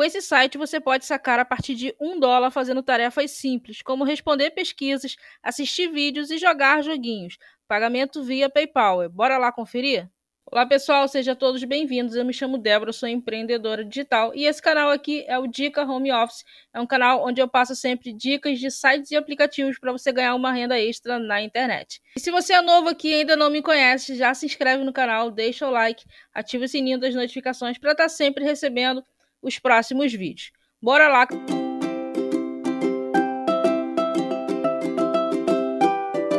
Com esse site, você pode sacar a partir de um dólar fazendo tarefas simples, como responder pesquisas, assistir vídeos e jogar joguinhos. Pagamento via PayPal. Bora lá conferir? Olá pessoal, sejam todos bem-vindos. Eu me chamo Débora, sou empreendedora digital e esse canal aqui é o Dica Home Office. É um canal onde eu passo sempre dicas de sites e aplicativos para você ganhar uma renda extra na internet. E se você é novo aqui e ainda não me conhece, já se inscreve no canal, deixa o like, ativa o sininho das notificações para estar tá sempre recebendo os próximos vídeos. Bora lá!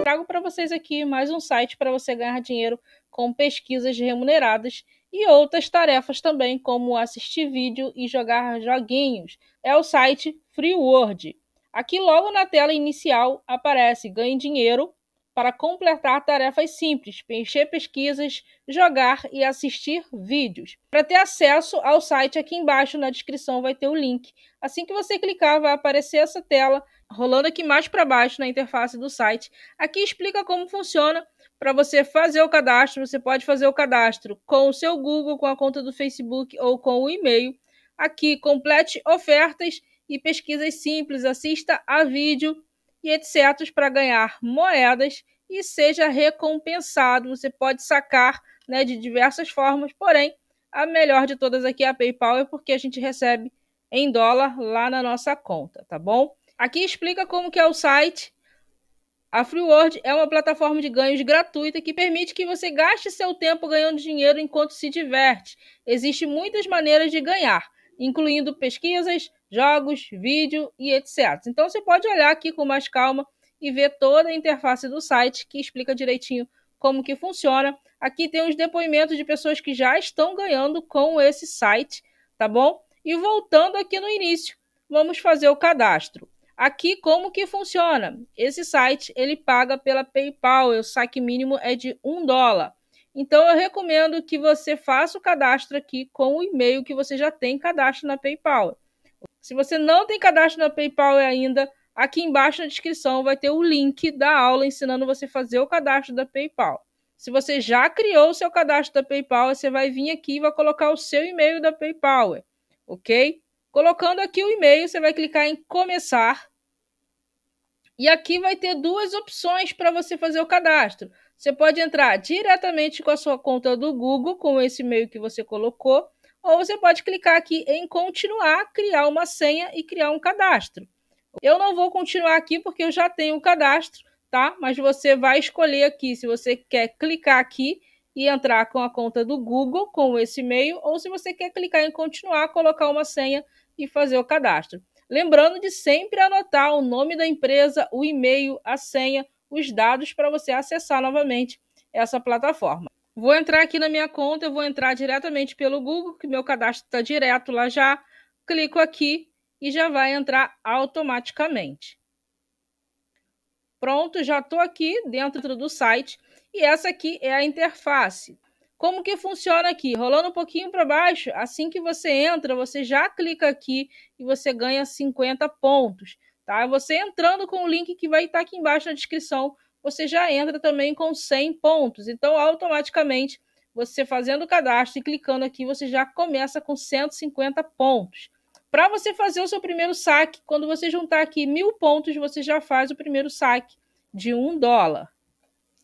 Trago para vocês aqui mais um site para você ganhar dinheiro com pesquisas remuneradas e outras tarefas também, como assistir vídeo e jogar joguinhos. É o site FreeWord. Aqui logo na tela inicial aparece ganhe dinheiro para completar tarefas simples, preencher pesquisas, jogar e assistir vídeos. Para ter acesso ao site, aqui embaixo na descrição vai ter o link. Assim que você clicar, vai aparecer essa tela rolando aqui mais para baixo na interface do site. Aqui explica como funciona para você fazer o cadastro. Você pode fazer o cadastro com o seu Google, com a conta do Facebook ou com o e-mail. Aqui complete ofertas e pesquisas simples, assista a vídeo e etc., para ganhar moedas e seja recompensado. Você pode sacar né, de diversas formas, porém, a melhor de todas aqui é a PayPal, é porque a gente recebe em dólar lá na nossa conta, tá bom? Aqui explica como que é o site. A FreeWord é uma plataforma de ganhos gratuita que permite que você gaste seu tempo ganhando dinheiro enquanto se diverte. Existem muitas maneiras de ganhar, incluindo pesquisas, jogos, vídeo e etc. Então você pode olhar aqui com mais calma e ver toda a interface do site que explica direitinho como que funciona. Aqui tem os depoimentos de pessoas que já estão ganhando com esse site, tá bom? E voltando aqui no início, vamos fazer o cadastro. Aqui como que funciona? Esse site ele paga pela PayPal, o saque mínimo é de um dólar. Então eu recomendo que você faça o cadastro aqui com o e-mail que você já tem cadastro na PayPal. Se você não tem cadastro na PayPal ainda, aqui embaixo na descrição vai ter o link da aula ensinando você a fazer o cadastro da PayPal. Se você já criou o seu cadastro da PayPal, você vai vir aqui e vai colocar o seu e-mail da PayPal, ok? Colocando aqui o e-mail, você vai clicar em começar. E aqui vai ter duas opções para você fazer o cadastro. Você pode entrar diretamente com a sua conta do Google, com esse e-mail que você colocou, ou você pode clicar aqui em continuar, criar uma senha e criar um cadastro. Eu não vou continuar aqui porque eu já tenho o um cadastro, tá? Mas você vai escolher aqui se você quer clicar aqui e entrar com a conta do Google com esse e-mail ou se você quer clicar em continuar, colocar uma senha e fazer o cadastro. Lembrando de sempre anotar o nome da empresa, o e-mail, a senha, os dados para você acessar novamente essa plataforma. Vou entrar aqui na minha conta, eu vou entrar diretamente pelo Google, que meu cadastro está direto lá já. Clico aqui e já vai entrar automaticamente. Pronto, já estou aqui dentro do site e essa aqui é a interface. Como que funciona aqui? Rolando um pouquinho para baixo, assim que você entra, você já clica aqui e você ganha 50 pontos. Tá? Você entrando com o link que vai estar tá aqui embaixo na descrição você já entra também com 100 pontos. Então, automaticamente, você fazendo o cadastro e clicando aqui, você já começa com 150 pontos. Para você fazer o seu primeiro saque, quando você juntar aqui mil pontos, você já faz o primeiro saque de um dólar.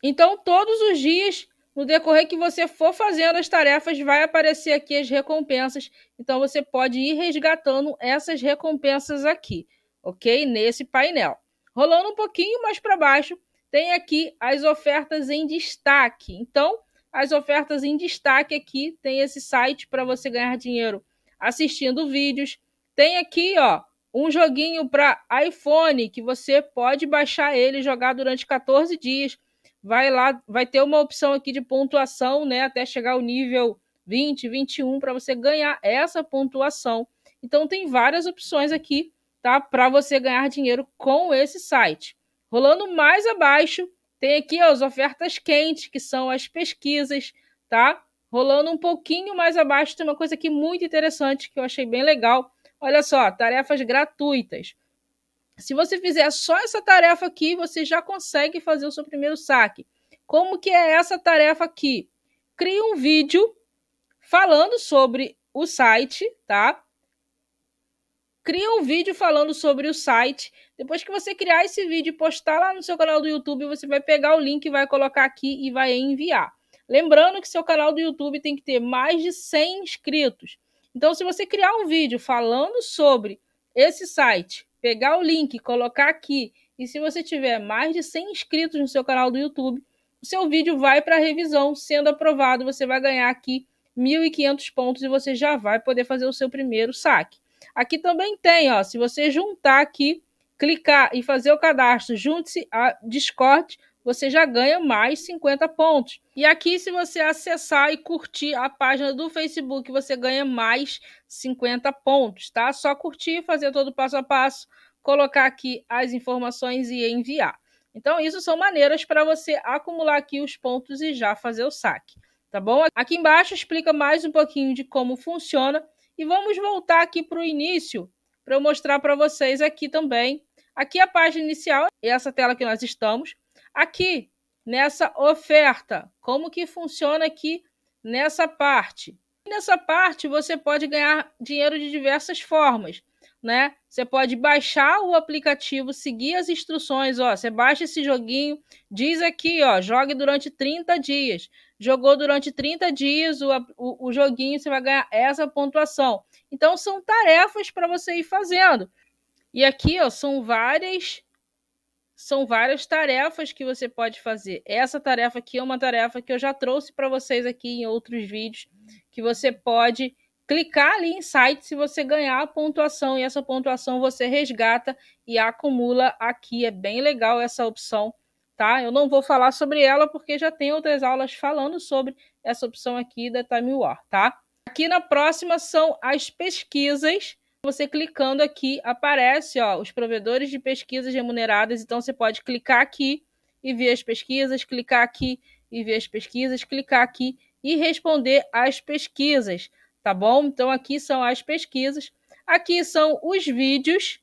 Então, todos os dias, no decorrer que você for fazendo as tarefas, vai aparecer aqui as recompensas. Então, você pode ir resgatando essas recompensas aqui, ok? Nesse painel. Rolando um pouquinho mais para baixo, tem aqui as ofertas em destaque. Então, as ofertas em destaque aqui tem esse site para você ganhar dinheiro assistindo vídeos. Tem aqui, ó, um joguinho para iPhone que você pode baixar ele e jogar durante 14 dias. Vai lá, vai ter uma opção aqui de pontuação, né, até chegar ao nível 20, 21 para você ganhar essa pontuação. Então tem várias opções aqui, tá, para você ganhar dinheiro com esse site. Rolando mais abaixo, tem aqui ó, as ofertas quentes, que são as pesquisas, tá? Rolando um pouquinho mais abaixo, tem uma coisa aqui muito interessante que eu achei bem legal. Olha só, tarefas gratuitas. Se você fizer só essa tarefa aqui, você já consegue fazer o seu primeiro saque. Como que é essa tarefa aqui? Crie um vídeo falando sobre o site, tá? cria um vídeo falando sobre o site. Depois que você criar esse vídeo e postar lá no seu canal do YouTube, você vai pegar o link, vai colocar aqui e vai enviar. Lembrando que seu canal do YouTube tem que ter mais de 100 inscritos. Então, se você criar um vídeo falando sobre esse site, pegar o link, colocar aqui, e se você tiver mais de 100 inscritos no seu canal do YouTube, o seu vídeo vai para revisão, sendo aprovado, você vai ganhar aqui 1.500 pontos e você já vai poder fazer o seu primeiro saque. Aqui também tem, ó, se você juntar aqui, clicar e fazer o cadastro, junte-se a Discord, você já ganha mais 50 pontos. E aqui, se você acessar e curtir a página do Facebook, você ganha mais 50 pontos, tá? Só curtir, fazer todo o passo a passo, colocar aqui as informações e enviar. Então, isso são maneiras para você acumular aqui os pontos e já fazer o saque, tá bom? Aqui embaixo explica mais um pouquinho de como funciona e vamos voltar aqui para o início para eu mostrar para vocês aqui também. Aqui a página inicial, essa tela que nós estamos. Aqui, nessa oferta, como que funciona aqui nessa parte. Nessa parte, você pode ganhar dinheiro de diversas formas né? Você pode baixar o aplicativo, seguir as instruções, ó, você baixa esse joguinho, diz aqui, ó, jogue durante 30 dias. Jogou durante 30 dias o, o, o joguinho, você vai ganhar essa pontuação. Então são tarefas para você ir fazendo. E aqui, ó, são várias são várias tarefas que você pode fazer. Essa tarefa aqui é uma tarefa que eu já trouxe para vocês aqui em outros vídeos que você pode clicar ali em site se você ganhar a pontuação e essa pontuação você resgata e acumula aqui. É bem legal essa opção, tá? Eu não vou falar sobre ela porque já tem outras aulas falando sobre essa opção aqui da Time War, tá? Aqui na próxima são as pesquisas. Você clicando aqui aparece, ó, os provedores de pesquisas remuneradas. Então você pode clicar aqui e ver as pesquisas, clicar aqui e ver as pesquisas, clicar aqui e responder às pesquisas tá bom? Então aqui são as pesquisas, aqui são os vídeos,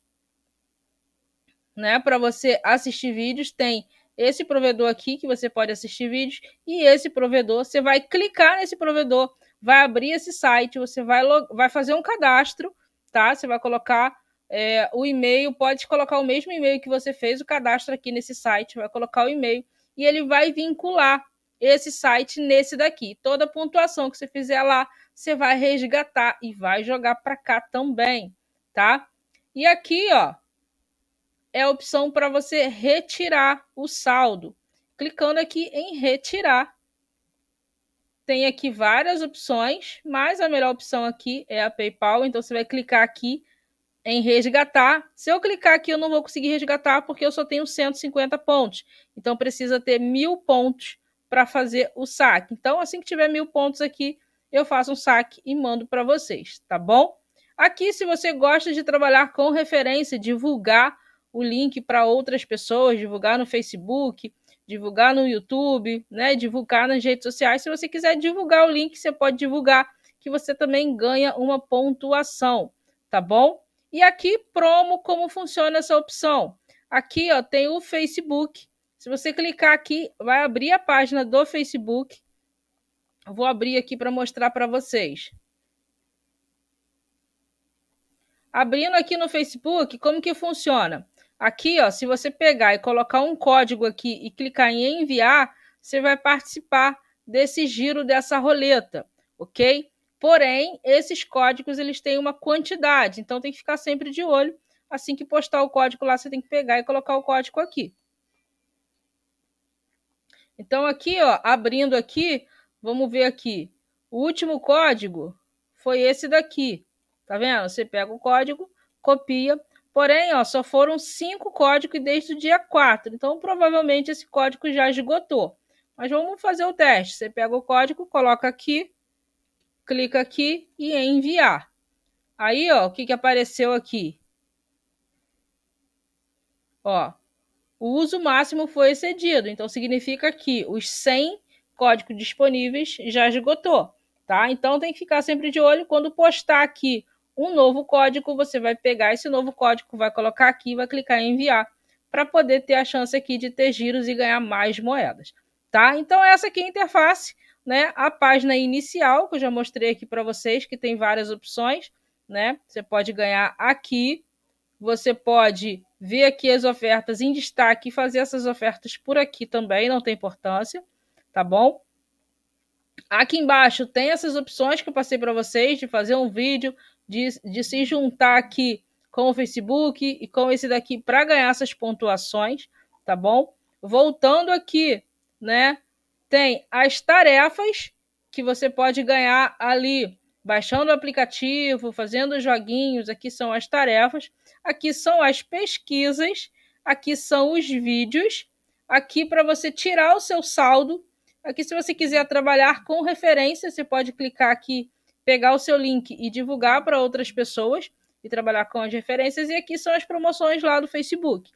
né? Para você assistir vídeos, tem esse provedor aqui que você pode assistir vídeos e esse provedor, você vai clicar nesse provedor, vai abrir esse site, você vai, vai fazer um cadastro, tá? Você vai colocar é, o e-mail, pode colocar o mesmo e-mail que você fez o cadastro aqui nesse site, vai colocar o e-mail e ele vai vincular esse site nesse daqui. Toda pontuação que você fizer lá, você vai resgatar e vai jogar para cá também, tá? E aqui, ó, é a opção para você retirar o saldo. Clicando aqui em retirar, tem aqui várias opções, mas a melhor opção aqui é a PayPal, então você vai clicar aqui em resgatar. Se eu clicar aqui, eu não vou conseguir resgatar porque eu só tenho 150 pontos. Então precisa ter mil pontos para fazer o saque. Então, assim que tiver mil pontos aqui, eu faço um saque e mando para vocês, tá bom? Aqui, se você gosta de trabalhar com referência, divulgar o link para outras pessoas, divulgar no Facebook, divulgar no YouTube, né? Divulgar nas redes sociais. Se você quiser divulgar o link, você pode divulgar, que você também ganha uma pontuação, tá bom? E aqui, promo, como funciona essa opção? Aqui, ó, tem o Facebook, se você clicar aqui, vai abrir a página do Facebook. vou abrir aqui para mostrar para vocês. Abrindo aqui no Facebook, como que funciona? Aqui, ó, se você pegar e colocar um código aqui e clicar em enviar, você vai participar desse giro dessa roleta, ok? Porém, esses códigos eles têm uma quantidade, então tem que ficar sempre de olho. Assim que postar o código lá, você tem que pegar e colocar o código aqui. Então aqui, ó, abrindo aqui, vamos ver aqui. O último código foi esse daqui. Tá vendo? Você pega o código, copia. Porém, ó, só foram cinco códigos desde o dia 4. Então, provavelmente esse código já esgotou. Mas vamos fazer o teste. Você pega o código, coloca aqui, clica aqui e é enviar. Aí, ó, o que, que apareceu aqui? Ó, o uso máximo foi excedido. Então, significa que os 100 códigos disponíveis já esgotou, tá? Então, tem que ficar sempre de olho. Quando postar aqui um novo código, você vai pegar esse novo código, vai colocar aqui, vai clicar em enviar para poder ter a chance aqui de ter giros e ganhar mais moedas, tá? Então, essa aqui é a interface, né? A página inicial, que eu já mostrei aqui para vocês, que tem várias opções, né? Você pode ganhar aqui, você pode ver aqui as ofertas em destaque e fazer essas ofertas por aqui também, não tem importância, tá bom? Aqui embaixo tem essas opções que eu passei para vocês de fazer um vídeo, de, de se juntar aqui com o Facebook e com esse daqui para ganhar essas pontuações, tá bom? Voltando aqui, né? Tem as tarefas que você pode ganhar ali baixando o aplicativo, fazendo joguinhos, aqui são as tarefas, aqui são as pesquisas, aqui são os vídeos, aqui para você tirar o seu saldo, aqui se você quiser trabalhar com referência, você pode clicar aqui, pegar o seu link e divulgar para outras pessoas e trabalhar com as referências, e aqui são as promoções lá do Facebook.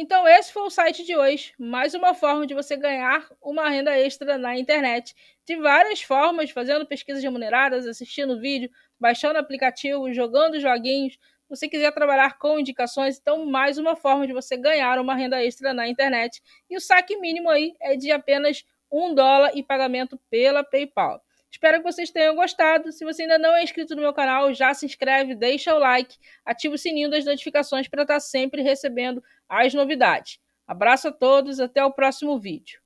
Então, esse foi o site de hoje. Mais uma forma de você ganhar uma renda extra na internet. De várias formas, fazendo pesquisas remuneradas, assistindo vídeo, baixando aplicativo, jogando joguinhos. Se você quiser trabalhar com indicações, então mais uma forma de você ganhar uma renda extra na internet. E o saque mínimo aí é de apenas um dólar e pagamento pela PayPal. Espero que vocês tenham gostado. Se você ainda não é inscrito no meu canal, já se inscreve, deixa o like, ativa o sininho das notificações para estar tá sempre recebendo as novidades. Abraço a todos, até o próximo vídeo.